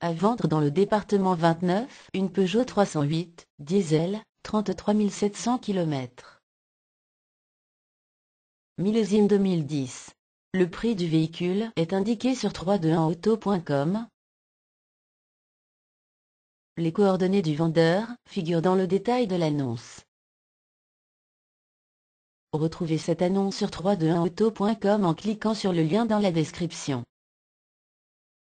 À vendre dans le département 29, une Peugeot 308, diesel, 33 700 km. Millésime 2010. Le prix du véhicule est indiqué sur 321auto.com. Les coordonnées du vendeur figurent dans le détail de l'annonce. Retrouvez cette annonce sur 321auto.com en cliquant sur le lien dans la description.